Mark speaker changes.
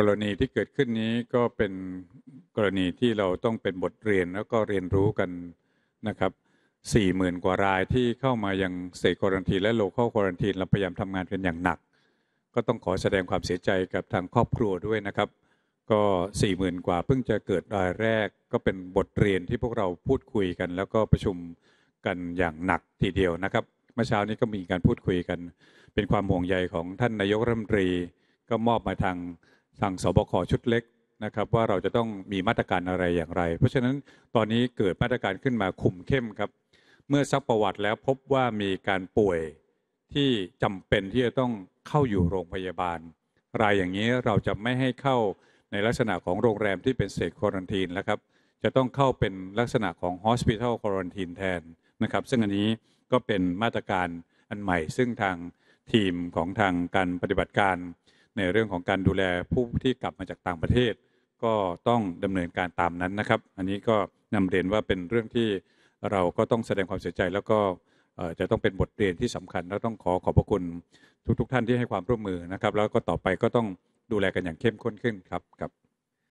Speaker 1: กรณีที่เกิดขึ้นนี้ก็เป็นกรณีที่เราต้องเป็นบทเรียนแล้วก็เรียนรู้กันนะครับสี่หมื่นกว่ารายที่เข้ามายังเซกควอนตีและโลเคอลควอนตีเราพยายามทำงานกันอย่างหนัก ก็ต้องขอแสดงความเสียใจกับทางครอบครัวด้วยนะครับ ก็สี่หมื่นกว่าเพิ่งจะเกิดรายแรก ก็เป็นบทเรียนที่พวกเราพูดคุยกัน แล้วก็ประชุมกันอย่างหนักทีเดียวนะครับเมื่อเช้านี้ก็มีการพูดคุยกัน เป็นความห่วงใยของท่านนายกรัฐมนตรีก็มอบมาทางทางสบคชุดเล็กนะครับว่าเราจะต้องมีมาตรการอะไรอย่างไร เพราะฉะนั้นตอนนี้เกิดมาตรการขึ้นมาคุมเข้มครับเมื่อซักประวัติแล้วพบว่ามีการป่วยที่จำเป็นที่จะต้องเข้าอยู่โรงพยาบาล รายอย่างนี้เราจะไม่ให้เข้าในลักษณะของโรงแรมที่เป็นเซกควอนตีนแล้วครับจะต้องเข้าเป็นลักษณะของ Hospital Quarantine แทนนะครับซึ่งอันนี้ก็เป็นมาตรการอันใหม่ ซึ่งทางทีมของทางการปฏิบัติการในเรื่องของการดูแลผู้ที่กลับมาจากต่างประเทศ ก็ต้องดำเนินการตามนั้นนะครับ อันนี้ก็นำเรียนว่าเป็นเรื่องที่เราก็ต้องแสดงความเสียใจ แล้วก็จะต้องเป็นบทเรียนที่สำคัญ และต้องขอขอบพระคุณทุก ๆท่านที่ให้ความร่วมมือนะครับแล้วก็ต่อไปก็ต้องดูแลกันอย่างเข้มข้นขึ้นครับกับ